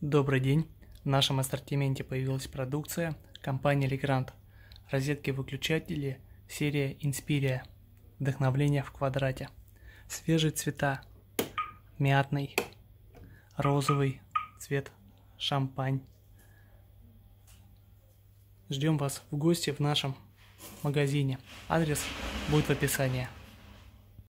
Добрый день! В нашем ассортименте появилась продукция компании Legrand. Розетки-выключатели серия Inspiria. Вдохновление в квадрате. Свежие цвета. Мятный, розовый цвет, шампань. Ждем вас в гости в нашем магазине. Адрес будет в описании.